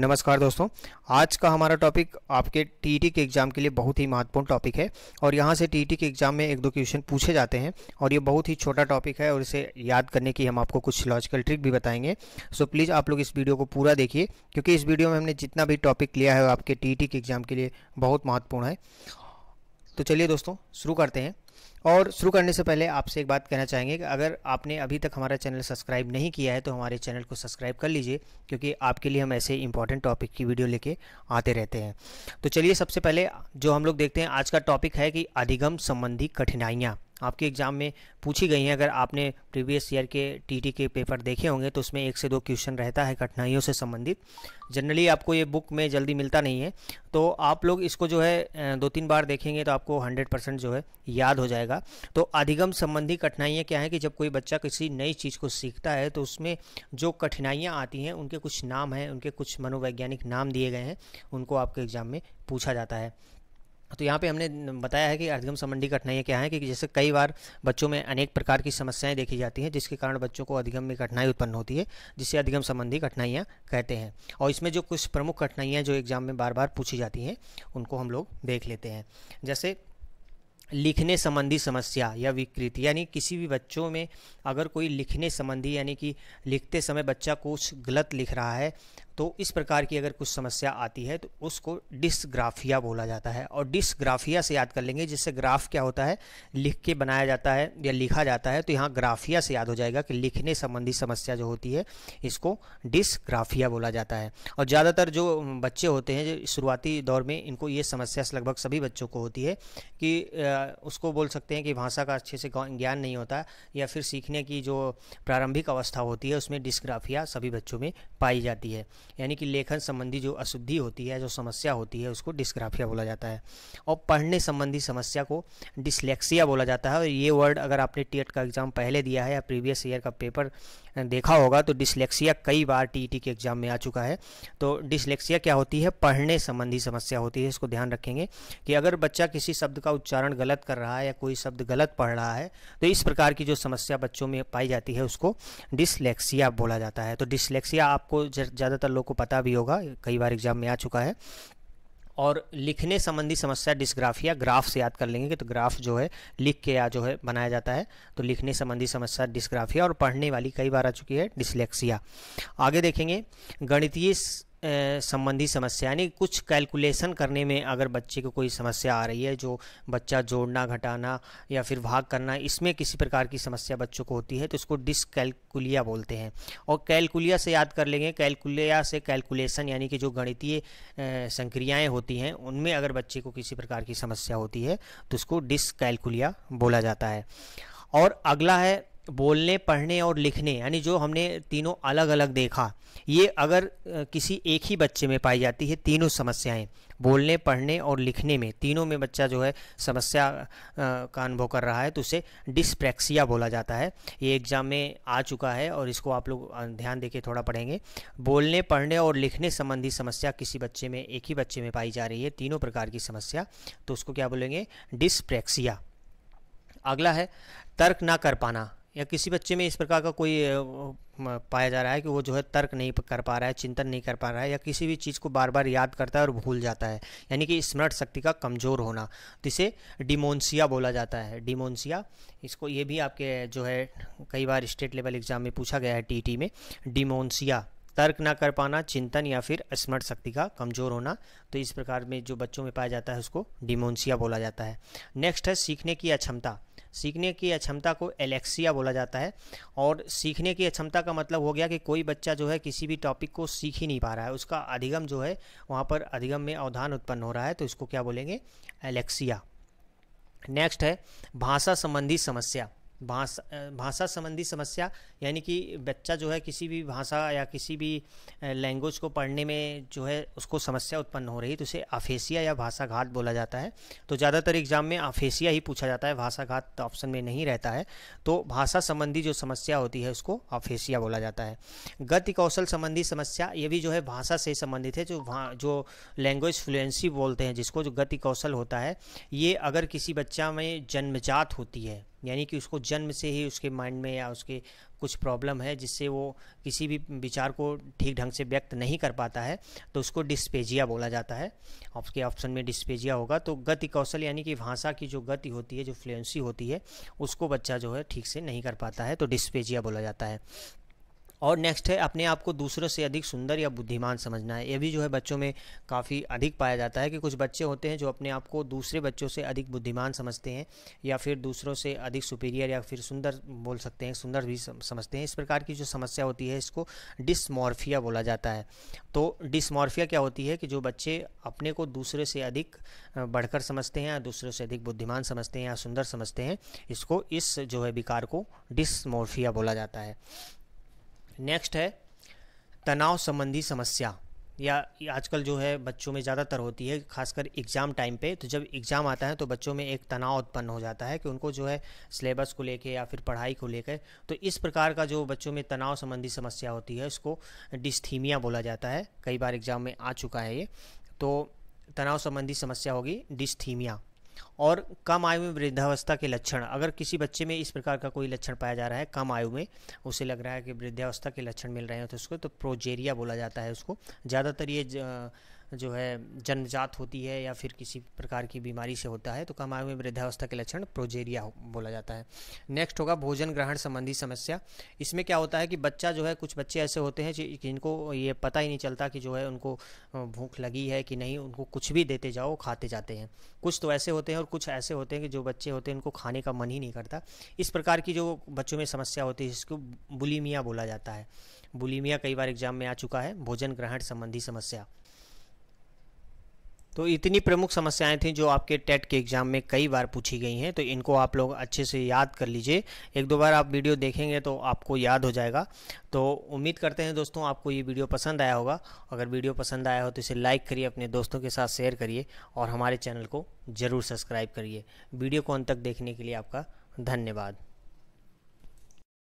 नमस्कार दोस्तों आज का हमारा टॉपिक आपके टीटी e के एग्ज़ाम के लिए बहुत ही महत्वपूर्ण टॉपिक है और यहाँ से टीटी e के एग्ज़ाम में एक दो क्वेश्चन पूछे जाते हैं और ये बहुत ही छोटा टॉपिक है और इसे याद करने की हम आपको कुछ लॉजिकल ट्रिक भी बताएंगे सो प्लीज़ आप लोग इस वीडियो को पूरा देखिए क्योंकि इस वीडियो में हमने जितना भी टॉपिक लिया है आपके टी e के एग्ज़ाम के लिए बहुत महत्वपूर्ण है तो चलिए दोस्तों शुरू करते हैं और शुरू करने से पहले आपसे एक बात कहना चाहेंगे कि अगर आपने अभी तक हमारा चैनल सब्सक्राइब नहीं किया है तो हमारे चैनल को सब्सक्राइब कर लीजिए क्योंकि आपके लिए हम ऐसे इंपॉर्टेंट टॉपिक की वीडियो लेके आते रहते हैं तो चलिए सबसे पहले जो हम लोग देखते हैं आज का टॉपिक है कि अधिगम संबंधी कठिनाइयाँ आपके एग्ज़ाम में पूछी गई हैं अगर आपने प्रीवियस ईयर के टीटी के पेपर देखे होंगे तो उसमें एक से दो क्वेश्चन रहता है कठिनाइयों से संबंधित जनरली आपको ये बुक में जल्दी मिलता नहीं है तो आप लोग इसको जो है दो तीन बार देखेंगे तो आपको हंड्रेड परसेंट जो है याद हो जाएगा तो अधिगम संबंधी कठिनाइयाँ क्या हैं कि जब कोई बच्चा किसी नई चीज़ को सीखता है तो उसमें जो कठिनाइयाँ आती हैं उनके कुछ नाम हैं उनके कुछ मनोवैज्ञानिक नाम दिए गए हैं उनको आपके एग्ज़ाम में पूछा जाता है तो यहाँ पे हमने बताया है कि अधिगम संबंधी कठिनाइयाँ क्या हैं कि जैसे कई बार बच्चों में अनेक प्रकार की समस्याएं देखी जाती हैं जिसके कारण बच्चों को अधिगम में कठिनाई उत्पन्न होती है जिसे अधिगम संबंधी कठिनाइयाँ कहते हैं और इसमें जो कुछ प्रमुख कठिनाइयाँ जो एग्ज़ाम में बार बार पूछी जाती हैं उनको हम लोग देख लेते हैं जैसे लिखने संबंधी समस्या या विकृति यानी किसी भी बच्चों में अगर कोई लिखने संबंधी यानी कि लिखते समय बच्चा कुछ गलत लिख रहा है तो इस प्रकार की अगर कुछ समस्या आती है तो उसको डिस्ग्राफिया बोला जाता है और डिस्ग्राफिया से याद कर लेंगे जिससे ग्राफ क्या होता है लिख के बनाया जाता है या लिखा जाता है तो यहाँ ग्राफिया से याद हो जाएगा कि लिखने संबंधी समस्या जो होती है इसको डिसग्राफिया बोला जाता है और ज़्यादातर जो बच्चे होते हैं जो शुरुआती दौर में इनको ये समस्या लगभग सभी बच्चों को होती है कि उसको बोल सकते हैं कि भाषा का अच्छे से ज्ञान नहीं होता या फिर सीखने की जो प्रारंभिक अवस्था होती है उसमें डिस्ग्राफिया सभी बच्चों में पाई जाती है यानी कि लेखन संबंधी जो अशुद्धि होती है जो समस्या होती है उसको डिस्ग्राफिया बोला जाता है और पढ़ने संबंधी समस्या को डिसलेक्सिया बोला जाता है और ये वर्ड अगर आपने टीएट e का एग्ज़ाम पहले दिया है या प्रीवियस ईयर का पेपर देखा होगा तो डिसलेक्सिया कई बार टीईटी e के एग्जाम में आ चुका है तो डिसलेक्सिया क्या होती है पढ़ने संबंधी समस्या होती है इसको ध्यान रखेंगे कि अगर बच्चा किसी शब्द का उच्चारण गलत कर रहा है या कोई शब्द गलत पढ़ रहा है तो इस प्रकार की जो समस्या बच्चों में पाई जाती है उसको डिसलेक्सिया बोला जाता है तो डिसलेक्सिया आपको ज़्यादातर लोग को पता भी होगा कई बार एग्जाम में आ चुका है और लिखने संबंधी समस्या डिस्ग्राफिया ग्राफ से याद कर लेंगे तो ग्राफ जो है लिख के या जो है बनाया जाता है तो लिखने संबंधी समस्या डिस्ग्राफिया और पढ़ने वाली कई बार आ चुकी है डिसलेक्सिया आगे देखेंगे गणितीय संबंधी समस्या यानी कुछ कैलकुलेशन करने में अगर बच्चे को कोई समस्या आ रही है जो बच्चा जोड़ना घटाना या फिर भाग करना इसमें किसी प्रकार की समस्या बच्चों को होती है तो इसको डिसकैलकुलिया बोलते हैं और कैलकुलिया से याद कर लेंगे कैलकुलिया से कैलकुलेशन यानी कि जो गणितीय संक्रियाएँ होती हैं उनमें अगर बच्चे को किसी प्रकार की समस्या होती है तो उसको डिसकैलकुलिया बोला जाता है और अगला है बोलने पढ़ने और लिखने यानी जो हमने तीनों अलग अलग देखा ये अगर किसी एक ही बच्चे में पाई जाती है तीनों समस्याएं बोलने पढ़ने और लिखने में तीनों में बच्चा जो है समस्या का अनुभव कर रहा है तो उसे डिस्प्रैक्सिया बोला जाता है ये एग्ज़ाम में आ चुका है और इसको आप लोग ध्यान देके थोड़ा पढ़ेंगे बोलने पढ़ने और लिखने संबंधी समस्या किसी बच्चे में एक ही बच्चे में पाई जा रही है तीनों प्रकार की समस्या तो उसको क्या बोलेंगे डिस्प्रैक्सिया अगला है तर्क ना कर पाना या किसी बच्चे में इस प्रकार का कोई पाया जा रहा है कि वो जो है तर्क नहीं कर पा रहा है चिंतन नहीं कर पा रहा है या किसी भी चीज़ को बार बार याद करता है और भूल जाता है यानी कि स्मरण शक्ति का कमज़ोर होना जिसे डिमोन्सिया बोला जाता है डिमोन्सिया इसको ये भी आपके जो है कई बार स्टेट लेवल एग्ज़ाम में पूछा गया है टी में डिमोनसिया तर्क ना कर पाना चिंतन या फिर स्मरण शक्ति का कमज़ोर होना तो इस प्रकार में जो बच्चों में पाया जाता है उसको डिमोन्सिया बोला जाता है नेक्स्ट है सीखने की अक्षमता सीखने की अक्षमता को एलेक्सिया बोला जाता है और सीखने की अक्षमता का मतलब हो गया कि कोई बच्चा जो है किसी भी टॉपिक को सीख ही नहीं पा रहा है उसका अधिगम जो है वहाँ पर अधिगम में अवधान उत्पन्न हो रहा है तो इसको क्या बोलेंगे एलेक्सिया नेक्स्ट है भाषा संबंधी समस्या भाषा भाषा संबंधी समस्या यानी कि बच्चा जो है किसी भी भाषा या किसी भी लैंग्वेज को पढ़ने में जो है उसको समस्या उत्पन्न हो रही है तो उसे आफेसिया या भाषाघात बोला जाता है तो ज़्यादातर एग्जाम में आफेसिया ही पूछा जाता है भाषाघात ऑप्शन तो में नहीं रहता है तो भाषा संबंधी जो समस्या होती है उसको आफेसिया बोला जाता है गति कौशल संबंधी समस्या ये भी जो है भाषा से संबंधित है जो जो लैंग्वेज फ्लुएंसी बोलते हैं जिसको जो गति कौशल होता है ये अगर किसी बच्चा में जन्मजात होती है यानी कि उसको जन्म से ही उसके माइंड में या उसके कुछ प्रॉब्लम है जिससे वो किसी भी विचार को ठीक ढंग से व्यक्त नहीं कर पाता है तो उसको डिस्पेजिया बोला जाता है आपके ऑप्शन में डिस्पेजिया होगा तो गति कौशल यानी कि भाषा की जो गति होती है जो फ्लुएंसी होती है उसको बच्चा जो है ठीक से नहीं कर पाता है तो डिस्पेजिया बोला जाता है और नेक्स्ट है अपने आप को दूसरों से अधिक सुंदर या बुद्धिमान समझना है ये भी जो है बच्चों में काफ़ी अधिक पाया जाता है कि कुछ बच्चे होते हैं जो अपने आप को दूसरे बच्चों से अधिक बुद्धिमान समझते हैं या फिर दूसरों से अधिक सुपीरियर या फिर सुंदर बोल सकते हैं सुंदर भी समझते हैं इस प्रकार की जो समस्या होती है इसको डिसमॉर्फिया बोला जाता है तो डिसमॉर्फिया क्या होती है कि जो बच्चे अपने को दूसरे से अधिक बढ़कर समझते हैं या दूसरों से अधिक बुद्धिमान समझते हैं या सुंदर समझते हैं इसको इस जो है विकार को डिसमॉर्फिया बोला जाता है नेक्स्ट है तनाव संबंधी समस्या या आजकल जो है बच्चों में ज़्यादातर होती है खासकर एग्ज़ाम टाइम पे तो जब एग्ज़ाम आता है तो बच्चों में एक तनाव उत्पन्न हो जाता है कि उनको जो है सिलेबस को लेके या फिर पढ़ाई को लेके तो इस प्रकार का जो बच्चों में तनाव संबंधी समस्या होती है उसको डिस्थीमिया बोला जाता है कई बार एग्ज़ाम में आ चुका है ये तो तनाव संबंधी समस्या होगी डिस्थीमिया और कम आयु में वृद्धावस्था के लक्षण अगर किसी बच्चे में इस प्रकार का कोई लक्षण पाया जा रहा है कम आयु में उसे लग रहा है कि वृद्धावस्था के लक्षण मिल रहे हैं तो उसको तो प्रोजेरिया बोला जाता है उसको ज़्यादातर ये जो है जन्मजात होती है या फिर किसी प्रकार की बीमारी से होता है तो कम आयु में वृद्धावस्था के लक्षण प्रोजेरिया बोला जाता है नेक्स्ट होगा भोजन ग्रहण संबंधी समस्या इसमें क्या होता है कि बच्चा जो है कुछ बच्चे ऐसे होते हैं जिनको ये पता ही नहीं चलता कि जो है उनको भूख लगी है कि नहीं उनको कुछ भी देते जाओ खाते जाते हैं कुछ तो ऐसे होते हैं और कुछ ऐसे होते हैं कि जो बच्चे होते हैं उनको खाने का मन ही नहीं करता इस प्रकार की जो बच्चों में समस्या होती है इसको बुलीमिया बोला जाता है बुलीमिया कई बार एग्जाम में आ चुका है भोजन ग्रहण संबंधी समस्या तो इतनी प्रमुख समस्याएं थी जो आपके टेट के एग्जाम में कई बार पूछी गई हैं तो इनको आप लोग अच्छे से याद कर लीजिए एक दो बार आप वीडियो देखेंगे तो आपको याद हो जाएगा तो उम्मीद करते हैं दोस्तों आपको ये वीडियो पसंद आया होगा अगर वीडियो पसंद आया हो तो इसे लाइक करिए अपने दोस्तों के साथ शेयर करिए और हमारे चैनल को ज़रूर सब्सक्राइब करिए वीडियो को अंत तक देखने के लिए आपका धन्यवाद